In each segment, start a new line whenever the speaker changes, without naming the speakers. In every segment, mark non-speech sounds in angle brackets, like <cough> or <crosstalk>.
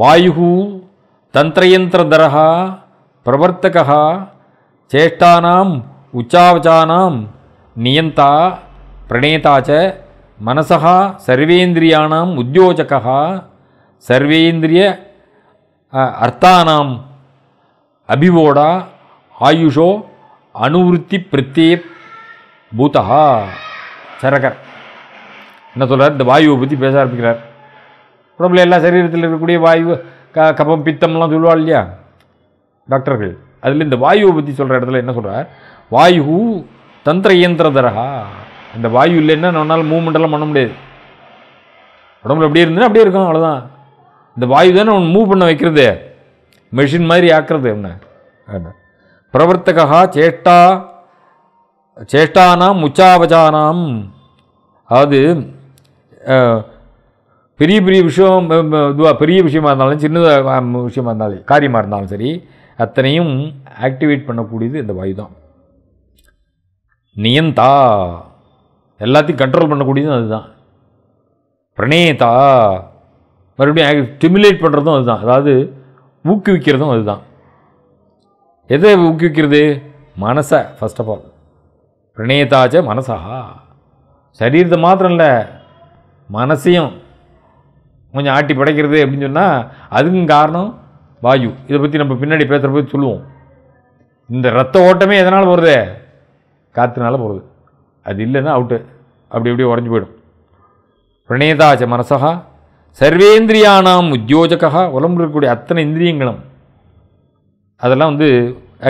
వాయు తంత్రయంత్రధర ప్రవర్తక చేష్టానాం ఉచ్చావచానాం నియంత ప్రణేత చ మనస సర్వేంద్రియాణం ఉద్యోజక సర్వేంద్రియ అర్థానాం అభివోడ ఆయుషో அணுவிருத்தி பிரத்யே பூதா சரகர் என்ன சொல்கிறார் இந்த வாயுவை பற்றி பேச ஆரம்பிக்கிறார் உடம்புல எல்லா சரீரத்தில் இருக்கக்கூடிய வாயு க கபம் பித்தம்லாம் சொல்லுவா இல்லையா டாக்டர்கள் அதில் இந்த வாயுவை பற்றி சொல்கிற இடத்துல என்ன சொல்கிறார் வாயு தந்திர இயந்திர தரகா அந்த வாயு இல்லைன்னா நம்மளால் மூவ்மெண்ட்டெல்லாம் பண்ண முடியாது உடம்புல அப்படி இருந்ததுன்னா அப்படியே இருக்கும் அவ்வளோதான் இந்த வாயு தானே ஒன்று மூவ் பண்ண வைக்கிறது மெஷின் மாதிரி ஆக்கிறது என்ன பிரவர்த்தகா சேஷ்டா சேஷ்டானாம் உச்சாபச்சானாம் அதாவது பெரிய பெரிய விஷயம் இதுவாக பெரிய விஷயமா இருந்தாலும் சின்னதாக விஷயமா இருந்தாலும் காரியமாக இருந்தாலும் சரி அத்தனையும் ஆக்டிவேட் பண்ணக்கூடியது இந்த வாயு தான் நியந்தா எல்லாத்தையும் கண்ட்ரோல் பண்ணக்கூடியதும் அதுதான் பிரணேதா மறுபடியும் ஸ்டிமுலேட் பண்ணுறதும் அதுதான் அதாவது ஊக்குவிக்கிறதும் அதுதான் எதை ஊக்குவிக்கிறது மனசை ஃபஸ்ட் ஆஃப் ஆல் பிரணேதாச்ச மனசா சரீரத்தை மாத்திரம் இல்லை மனசையும் கொஞ்சம் ஆட்டி படைக்கிறது அப்படின்னு சொன்னால் அதுக்கும் காரணம் வாயு இதை பற்றி நம்ம பின்னாடி பேசுகிற பேசுகிறப்ப சொல்லுவோம் இந்த ரத்த ஓட்டமே எதனால் போகிறது காற்றுனால போகிறது அது இல்லைன்னா அவுட்டு அப்படி அப்படியே உடஞ்சி போயிடும் பிரணேதாச்ச மனசகா சர்வேந்திரியானாம் உத்தியோஜகா உடம்புல இருக்கக்கூடிய அத்தனை இந்திரியங்களும் அதெல்லாம் வந்து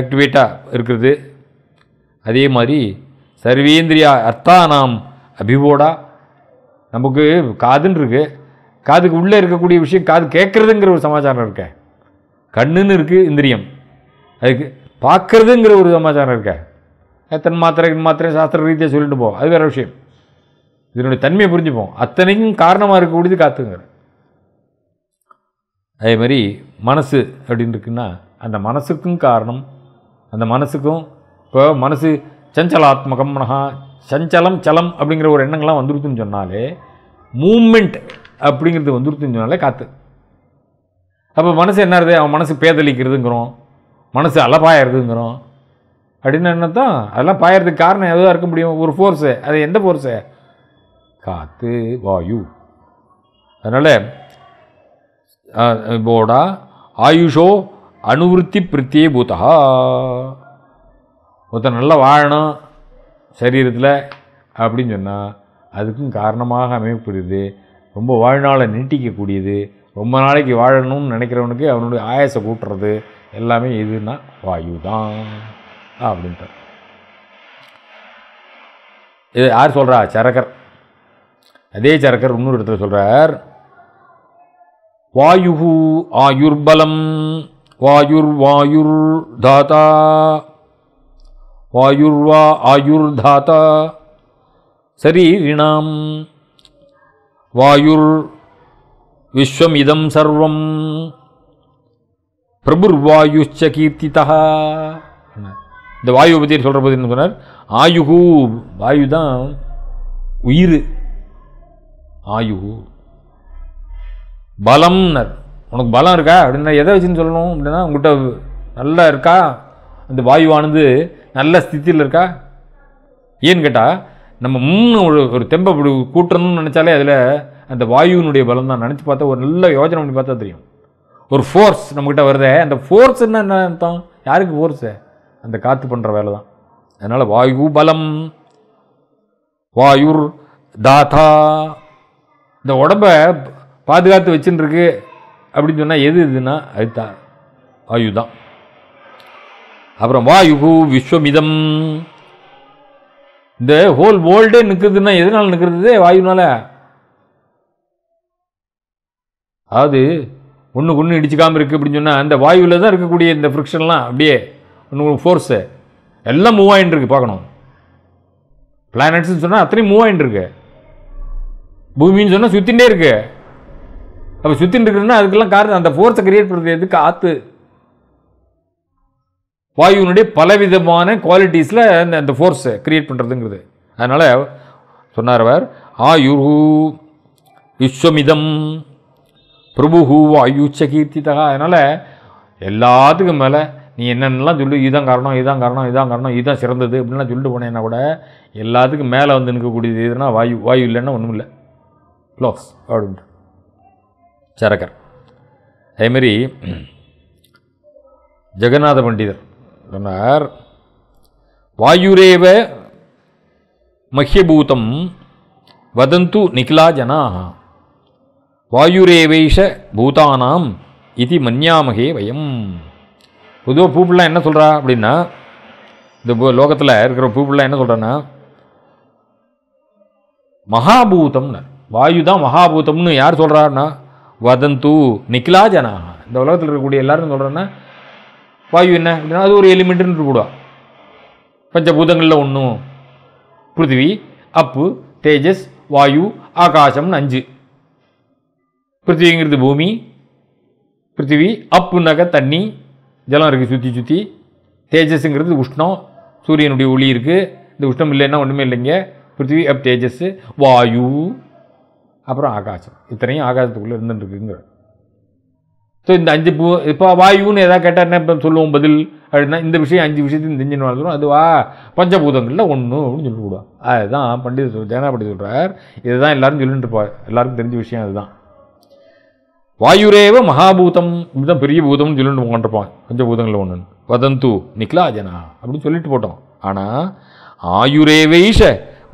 ஆக்டிவேட்டாக இருக்கிறது அதே மாதிரி சர்வேந்திரியா அர்த்தா நாம் அபிவோடா நமக்கு காதுன்னு இருக்குது காதுக்கு உள்ளே இருக்கக்கூடிய விஷயம் காது கேட்குறதுங்கிற ஒரு சமாச்சாரம் இருக்க கண்ணுன்னு இருக்குது இந்திரியம் அதுக்கு பார்க்குறதுங்கிற ஒரு சமாச்சாரம் இருக்க தன் மாத்திரை மாத்திரை சாஸ்திர ரீதியாக சொல்லிட்டு போவோம் அது வேறு விஷயம் இதனுடைய தன்மையை புரிஞ்சுப்போம் அத்தனைக்கும் காரணமாக இருக்கக்கூடியது காத்துங்கிற அதே மாதிரி மனசு அப்படின்னு இருக்குன்னா அந்த மனசுக்கும் காரணம் அந்த மனசுக்கும் இப்போ மனசு சஞ்சலாத்மகம் சஞ்சலம் சலம் அப்படிங்கிற ஒரு எண்ணங்கள்லாம் வந்துருச்சுன்னு சொன்னாலே மூமெண்ட் அப்படிங்கிறது வந்துருத்துன்னு சொன்னாலே காற்று அப்போ மனசு என்ன அவன் மனசு பேதளிக்கிறதுங்கிறோம் மனசு அலப்பாயிருதுங்கிறோம் அப்படின்னு என்னத்தான் அதெல்லாம் பாயறதுக்கு காரணம் எதுவாக இருக்க முடியும் ஒரு ஃபோர்ஸு அது எந்த ஃபோர்ஸு காற்று வாயு அதனால் போடா ஆயுஷோ அணுவிருத்தி பிரித்தியே பூத்தா ஒருத்தர் நல்லா வாழணும் சரீரத்தில் அப்படின்னு சொன்னால் அதுக்கும் காரணமாக அமையப்படுது ரொம்ப வாழ்நாளை நீட்டிக்கக்கூடியது ரொம்ப நாளைக்கு வாழணும்னு நினைக்கிறவனுக்கு அவனுடைய ஆயாசை கூட்டுறது எல்லாமே எதுனா வாயு தான் அப்படின்ட்டு இது யார் சொல்கிறா சரக்கர் அதே சரக்கர் இன்னொரு இடத்துல சொல்கிறார் வாயு ஆயுர்பலம் வாயுர் வாயுர் தாத்தா வாயுர்வா ஆயுர் தாத்தா சரீரிணாம் வாயுர் விஸ்வம் இதம் சர்வம் பிரபுர் வாயு கீர்த்திதா இந்த வாயுவை பற்றி சொல்கிற போது என்ன சொன்னார் ஆயுகு வாயு தான் உயிர் ஆயுகு பலம்னர் உனக்கு பலம் இருக்கா அப்படின்னா எதை வச்சுன்னு சொல்லணும் அப்படின்னா உங்கள்கிட்ட நல்லா இருக்கா அந்த வாயுவானது நல்ல ஸ்தித்தியில் இருக்கா ஏன்னு கேட்டால் நம்ம மூணு ஒரு ஒரு தெம்பை இப்படி கூட்டணும்னு நினச்சாலே அதில் அந்த வாயுவினுடைய பலம் தான் நினச்சி பார்த்தா ஒரு நல்ல யோஜனை பண்ணி பார்த்தா தெரியும் ஒரு ஃபோர்ஸ் நம்மக்கிட்ட வருதே அந்த ஃபோர்ஸ் என்ன என்ன அர்த்தம் யாருக்கு ஃபோர்ஸு அந்த காற்று பண்ணுற வேலை தான் அதனால் வாயு பலம் வாயுர் தாத்தா இந்த உடம்பை பாதுகாத்து வச்சுருக்கு அப்படின்னு சொன்னால் எது இதுன்னா அது தான் வாயு தான் அப்புறம் வாயு விஸ்வமிதம் இந்த ஹோல் வேர்ல்டே நிற்கிறதுனா எதனால் நிற்கிறது வாயுனால அதாவது ஒன்றுக்கு ஒன்று இடிச்சிக்காமல் இருக்குது அப்படின்னு சொன்னால் அந்த வாயுவில் தான் இருக்கக்கூடிய இந்த ஃப்ரிக்ஷன்லாம் அப்படியே ஒன்று ஃபோர்ஸு எல்லாம் மூவ் ஆகிட்டு இருக்கு பார்க்கணும் பிளானட்ஸ்னு சொன்னால் அத்தனையும் மூவ் ஆகிட்டு இருக்கு பூமின்னு சொன்னால் சுற்றிகிட்டே இருக்கு அப்போ சுற்றின்னு இருக்குதுன்னா அதுக்கெல்லாம் காரணம் அந்த ஃபோர்ஸை கிரியேட் பண்ணுறது எதுக்கு ஆற்று வாயுவினுடைய பலவிதமான குவாலிட்டிஸில் அந்த அந்த ஃபோர்ஸை க்ரியேட் பண்ணுறதுங்கிறது அதனால் சொன்னார் அவர் ஆயுர் விஸ்வமிதம் பிரபுஹூ வாயுச்ச கீர்த்திதா அதனால் எல்லாத்துக்கும் மேலே நீ என்னென்னலாம் சொல்லி இதுதான் காரணம் இதான் காரணம் இதுதான் காரணம் இதுதான் சிறந்தது அப்படின்லாம் சொல்லிட்டு போனேன்னா கூட எல்லாத்துக்கும் மேலே வந்து நிற்கக்கூடியது எதுனா வாயு வாயு இல்லைன்னா ஒன்றும் இல்லை லாஸ் அப்படின்ட்டு சரக்கர் அதேமாரி <clears throat> ஜெகநாத பண்டிதர் சொன்னார் வாயுரேவ மஹ்யபூதம் வதந்து நிகிலா ஜனாக வாயுரேவைஷ பூதானாம் இது மன்யாமகே வயம் பொதுவாக பூப்பிள்லாம் என்ன சொல்கிறா அப்படின்னா இந்த லோகத்தில் இருக்கிற பூப்பிள்லாம் என்ன சொல்கிறேன்னா மகாபூதம்னு வாயு தான் மகாபூதம்னு யார் சொல்கிறாருன்னா வதந்து நிகிலா ஜனாக இந்த உலகத்தில் இருக்கக்கூடிய எல்லாரும் சொல்கிறேன்னா வாயு என்ன இல்லைன்னா அது ஒரு எலிமெண்ட்டுன்னு போடுவா பஞ்சபூதங்களில் ஒன்றும் பிருத்திவி அப்பு தேஜஸ் வாயு ஆகாசம்னு அஞ்சு பிருத்திவிங்கிறது பூமி பிருத்திவி அப்புனாக்க தண்ணி ஜலம் இருக்குது சுற்றி சுற்றி தேஜஸ்ங்கிறது உஷ்ணம் சூரியனுடைய ஒளி இருக்குது இந்த உஷ்ணம் இல்லைன்னா ஒன்றுமே இல்லைங்க பிருத்திவி அப் தேஜஸ் வாயு அப்புறம் ஆகாசம் இத்தனையும் ஆகாசத்துக்குள்ளே இருந்துட்டுருக்குங்கிற ஸோ இந்த அஞ்சு பூ இப்போ வாயுன்னு எதாவது கேட்டால் என்ன இப்போ சொல்லுவோம் பதில் அப்படின்னா இந்த விஷயம் அஞ்சு விஷயத்தையும் வாழ்ந்துடும் அது வா பஞ்சபூதங்களில் ஒன்று அப்படின்னு சொல்லி அதுதான் பண்டித சொல் ஜெயனாபடி சொல்கிறார் இதுதான் எல்லாரும் சொல்லிட்டு இருப்பார் எல்லாருக்கும் தெரிஞ்ச விஷயம் அதுதான் வாயுரேவ மகாபூதம் இதுதான் பெரிய பூதம்னு சொல்லிட்டு உட்காந்துருப்பான் பஞ்சபூதங்களில் ஒன்று வதந்து நிக்லா ஜனா அப்படின்னு சொல்லிட்டு போட்டோம் ஆனால் ஆயுரேவைஷ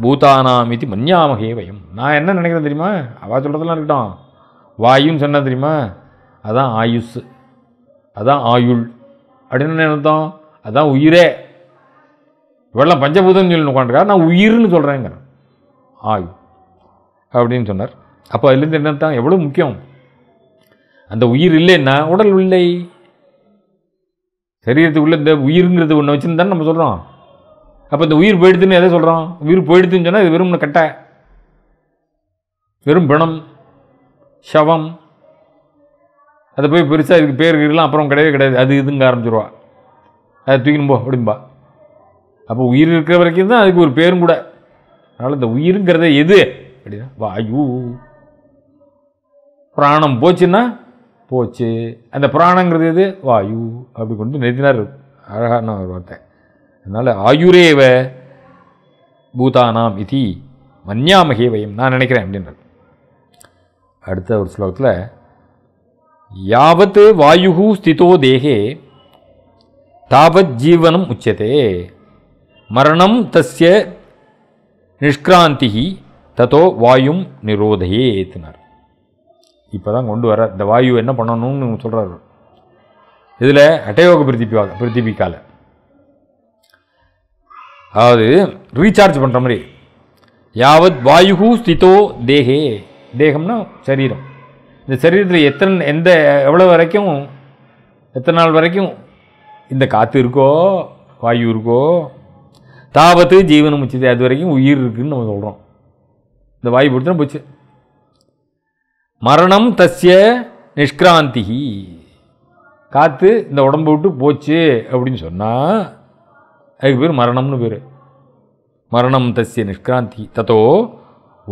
பூதானாம் இது மன்யாமகே வயம் நான் என்ன நினைக்கிறேன் தெரியுமா அவள் சொல்கிறதெல்லாம் இருக்கட்டும் வாயுன்னு சொன்னால் தெரியுமா அதான் ஆயுஸ் அதான் ஆயுள் அப்படின்னு அர்த்தம் அதான் உயிரே இவெல்லாம் பஞ்சபூதம் சொல்லி உட்காந்துருக்கா நான் உயிர்னு சொல்கிறேங்க ஆயு அப்படின்னு சொன்னார் அப்போ அதுலேருந்து என்ன தான் எவ்வளோ முக்கியம் அந்த உயிர் இல்லைன்னா உடல் இல்லை சரீரத்துக்குள்ளே இந்த உயிருங்கிறது ஒன்று வச்சுருந்தானே நம்ம சொல்கிறோம் அப்போ இந்த உயிர் போயிடுதுன்னு எதை சொல்கிறோம் உயிர் போயிடுதுன்னு சொன்னால் இது வெறும் கட்டை வெறும் பிணம் சவம் அதை போய் பெருசாக இதுக்கு பேர் இருக்கலாம் அப்புறம் கிடையவே கிடையாது அது இதுங்க ஆரம்பிச்சிருவா அதை தூக்கின்னு போ அப்படின்பா அப்போ உயிர் இருக்கிற வரைக்கும் தான் அதுக்கு ஒரு பேரும் கூட அதனால் இந்த உயிருங்கிறத எது அப்படின்னா வாயு பிராணம் போச்சுன்னா போச்சு அந்த பிராணங்கிறது எது வாயு அப்படி கொண்டு நிறுத்தினார் அழகான ஒரு வார்த்தை அதனால் ஆயுரேவ பூதானாம் இதி மன்யாமகே வயம் நான் நினைக்கிறேன் அப்படின்றார் அடுத்த ஒரு ஸ்லோகத்தில் யாவத் வாயு ஸ்திதோ தேகே தாவத் ஜீவனம் உச்சதே மரணம் தஸ்ய நிஷ்கிராந்தி தத்தோ வாயும் நிரோதையே ஏத்தினார் இப்போ தான் கொண்டு வர இந்த வாயு என்ன பண்ணணும்னு சொல்கிறார் இதில் அட்டயோக பிரித்திபிவா பிரித்திபிக்கால அதாவது ரீசார்ஜ் பண்ணுற மாதிரி யாவத் வாயு ஸ்திதோ தேகே தேகம்னா சரீரம் இந்த சரீரத்தில் எத்தனை எந்த எவ்வளோ வரைக்கும் எத்தனை நாள் வரைக்கும் இந்த காற்று இருக்கோ வாயு இருக்கோ தாபத்து ஜீவனம் முச்சது அது வரைக்கும் உயிர் இருக்குதுன்னு நம்ம சொல்கிறோம் இந்த வாயு பிடிச்சா போச்சு மரணம் தஸ்ய நிஷ்கிராந்தி காற்று இந்த உடம்பு விட்டு போச்சு அப்படின்னு சொன்னால் அதுக்கு பேர் மரணம்னு பேர் மரணம் தஸ்ய நிஷ்கிராந்தி தத்தோ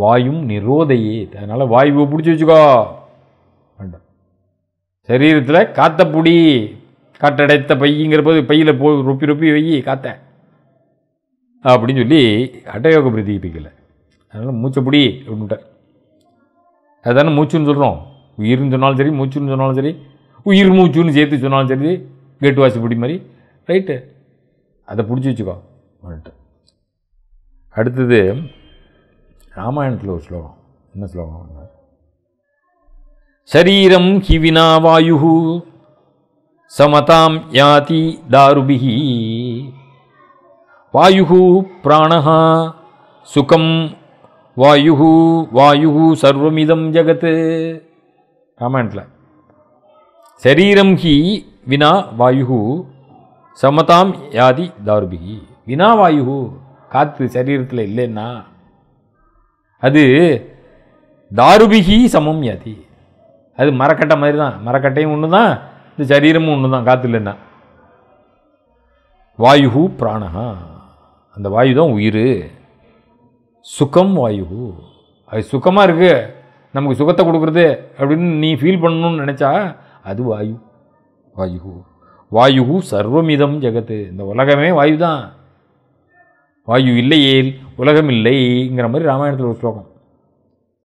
வாயும் நிரோதையே அதனால் வாயுவை பிடிச்சி வச்சுக்கோ வேண்டும் சரீரத்தில் காத்த புடி காற்றடைத்த பையங்கிற போது பையில் போ ரொப்பி ரொப்பி வெய்யி காத்த அப்படின்னு சொல்லி அட்டயோக பிரதிபிக்கலை அதனால் மூச்சைப்பிடி அப்படின்ட்டார் அதுதானே மூச்சுன்னு சொல்கிறோம் உயிர்னு சொன்னாலும் சரி மூச்சுன்னு சொன்னாலும் சரி உயிர் மூச்சுன்னு சேர்த்து சொன்னாலும் சரி கேட்டு வாசி பிடி மாதிரி ரைட்டு அதை பிடிச்சி வச்சுக்கோ அப்படின்ட்டு அடுத்தது ராமாயணத்தில் ஒரு ஸ்லோகம் என்ன ஸ்லோகம் சரீரம் ஹி வினா வாயு சமதாம் யாதி தாருபிஹி வாயு பிராணா சுகம் வாயு வாயு சர்வமிதம் ஜகத் காமெண்ட்ல சரீரம் ஹி வினா வாயு சமதாம் யாதி தாருபிகி வினா வாயு காற்று சரீரத்தில் இல்லைன்னா அது தாருபிகி சமம் யாதி அது மரக்கட்டை மாதிரி தான் மரக்கட்டையும் ஒன்று தான் இந்த சரீரமும் ஒன்று தான் காற்று இல்லைன்னா வாயு பிராணகா அந்த வாயு தான் உயிர் சுகம் வாயு அது சுகமாக இருக்குது நமக்கு சுகத்தை கொடுக்குறது அப்படின்னு நீ ஃபீல் பண்ணணும்னு நினச்சா அது வாயு வாயு வாயு சர்வமிதம் ஜெகத்து இந்த உலகமே வாயு தான் வாயு இல்லையேல் உலகம் இல்லைங்கிற மாதிரி ராமாயணத்தில் ஒரு ஸ்லோகம்